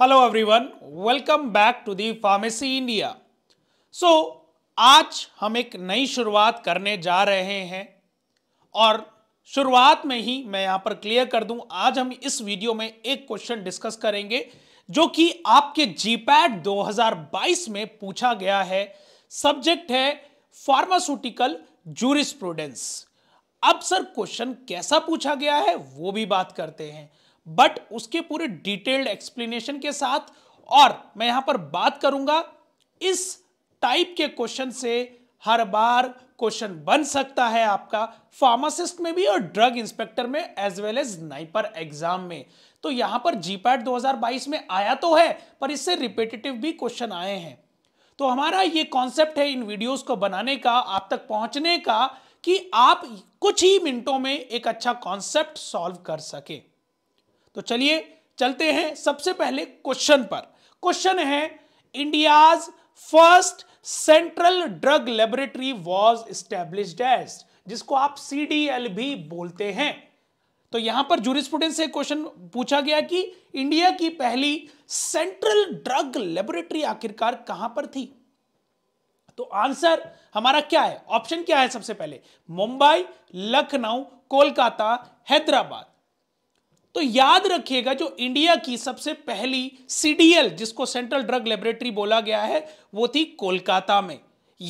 hello everyone welcome back to the pharmacy India so आज हम एक नई शुरुआत करने जा रहे हैं और शुरुआत में ही मैं यहां पर क्लियर कर दूं आज हम इस वीडियो में एक क्वेश्चन डिस्कस करेंगे जो कि आपके जीपैट 2022 में पूछा गया है सब्जेक्ट है फार्मास्यूटिकल जूरिस्प्रूडेंस अब सर क्वेश्चन कैसा पूछा गया है वो भी बात करते हैं बट उसके पूरे डिटेल्ड एक्सप्लेनेशन के साथ और मैं यहां पर बात करूंगा इस टाइप के क्वेश्चन से हर बार क्वेश्चन बन सकता है आपका फार्मासिस्ट में भी और ड्रग इंस्पेक्टर में as well as NIPER exam में तो यहां पर जीपैट 2022 में आया तो है पर इससे रिपीटेटिव भी क्वेश्चन आए हैं तो हमारा ये कॉन्सेप्ट है इन वीडियोस को बनाने का आप तक पहुंचने का कि आप कुछ ही मिनटों में एक अच्छा कॉन्सेप्ट सॉल्व कर सके तो चलिए चलते हैं सबसे पहले क्वेश्चन पर क्वेश्चन है India's first central drug laboratory was established as जिसको आप सीडीएल भी बोलते हैं तो यहां पर जूरिस से क्वेश्चन पूछा गया कि इंडिया की पहली सेंट्रल ड्रग लेबोरेटरी आखिरकार कहां पर थी तो आंसर हमारा क्या है ऑप्शन क्या है सबसे पहले मुंबई लखनऊ कोलकाता हैदराबाद तो याद रखिएगा जो इंडिया की सबसे पहली सीडीएल जिसको सेंट्रल ड्रग लेबोरेटरी बोला गया है वो थी कोलकाता में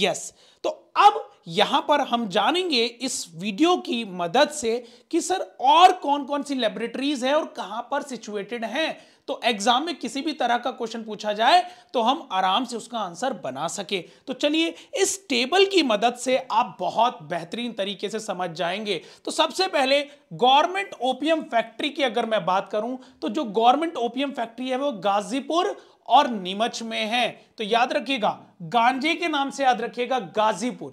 यस तो अब यहां पर हम जानेंगे इस वीडियो की मदद से कि सर और कौन कौन सी लेबोरेटरीज है और कहां पर सिचुएटेड हैं तो एग्जाम में किसी भी तरह का क्वेश्चन पूछा जाए तो हम आराम से उसका आंसर बना सके तो चलिए इस टेबल की मदद से आप बहुत बेहतरीन तरीके से समझ जाएंगे तो सबसे पहले गवर्नमेंट ओपीएम फैक्ट्री की अगर मैं बात करूं तो जो गवर्नमेंट ओपीएम फैक्ट्री है वो गाजीपुर और नीमच में है तो याद रखिएगा गांजे के नाम से याद रखिएगा गाजीपुर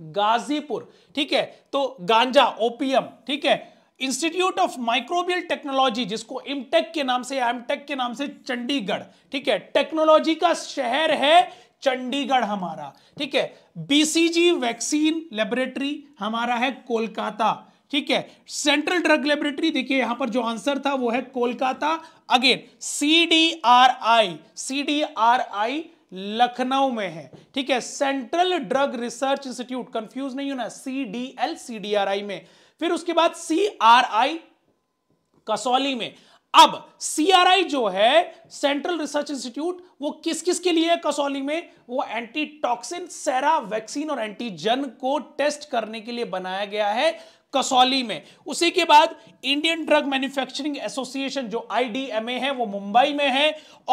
गाजीपुर ठीक है तो गांजा ओपीएम ठीक है इंस्टीट्यूट ऑफ माइक्रोबियल टेक्नोलॉजी जिसको इमटेक के नाम से एमटेक के नाम से चंडीगढ़ ठीक है टेक्नोलॉजी का शहर है चंडीगढ़ हमारा ठीक है बीसीजी वैक्सीन लेबोरेटरी हमारा है कोलकाता ठीक है सेंट्रल ड्रग लेबोरेटरी देखिए यहां पर जो आंसर था वो है Kolkata again C D R I C D R I Lucknow में है ठीक है central drug research institute confuse नहीं होना C D L C D R I में फिर उसके बाद सी आर आई कसौली में अब सीआरआई जो है सेंट्रल रिसर्च इंस्टीट्यूट वो किस किस के लिए है कसौली में वो एंटी टॉक्सिन सेरा वैक्सीन और एंटीजन को टेस्ट करने के लिए बनाया गया है कसौली में उसी के बाद इंडियन ड्रग मैन्युफैक्चरिंग एसोसिएशन जो आईडीएमए है वो मुंबई में है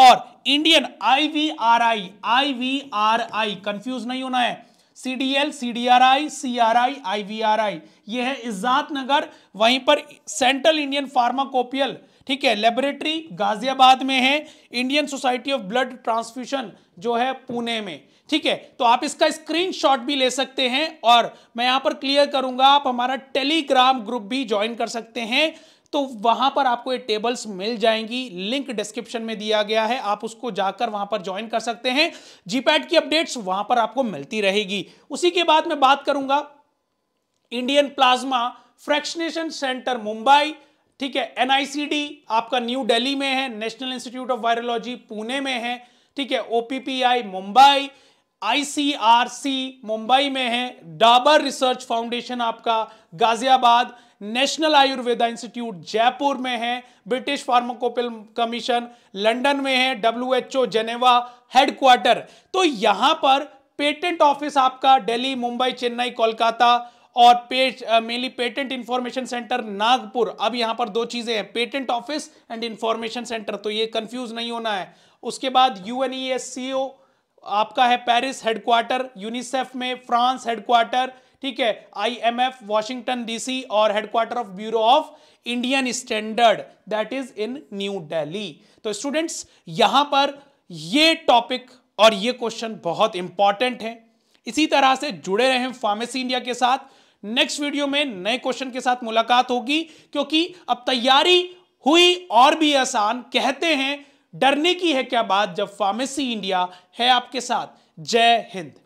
और इंडियन आईवीआरआई आईवीआरआई कंफ्यूज नहीं होना है C D L C D R I C R I I V R I ये है इज्जात नगर वहीं पर सेंट्रल इंडियन फार्माकोपियल ठीक है लेबोरेटरी गाजियाबाद में है Indian society of blood transfusion जो है पुणे में ठीक है तो आप इसका स्क्रीनशॉट भी ले सकते हैं और मैं यहां पर क्लियर करूंगा आप हमारा टेलीग्राम ग्रुप भी ज्वाइन कर सकते हैं तो वहां पर आपको ये टेबल्स मिल जाएंगी लिंक डिस्क्रिप्शन में दिया गया है आप उसको जाकर वहां पर ज्वाइन कर सकते हैं जीपैट की अपडेट्स वहां पर आपको मिलती रहेगी उसी के बाद मैं बात करूंगा Indian plasma fractionation centre Mumbai ठीक है एनआईसीडी आपका न्यू दिल्ली में है national institute of virology Pune में है ठीक है ओपीपीआई मुंबई आईसीआरसी मुंबई में है डाबर रिसर्च फाउंडेशन आपका गाजियाबाद नेशनल आयुर्वेदा इंस्टीट्यूट जयपुर में है ब्रिटिश फार्माकोपिल कमीशन लंदन में है W H O Geneva headquarter तो यहां पर पेटेंट ऑफिस आपका दिल्ली मुंबई चेन्नई कोलकाता और page mainly patent information centre Nagpur अब यहां पर दो चीजें हैं patent office and information centre तो ये कंफ्यूज नहीं होना है उसके बाद यूएनईएससीओ e आपका है पेरिस हेडक्वार्टर यूनिसेफ में फ्रांस हेडक्वार्टर ठीक है आईएमएफ वॉशिंगटन डीसी और headquarter of bureau of Indian standard that is in New Delhi तो स्टूडेंट्स यहां पर ये टॉपिक और ये क्वेश्चन बहुत इंपॉर्टेंट है इसी तरह से जुड़े रहे फार्मेसी इंडिया के साथ नेक्स्ट वीडियो में नए क्वेश्चन के साथ मुलाकात होगी क्योंकि अब तैयारी हुई और भी आसान कहते हैं डरने की है क्या बात जब फार्मेसी इंडिया है आपके साथ जय हिंद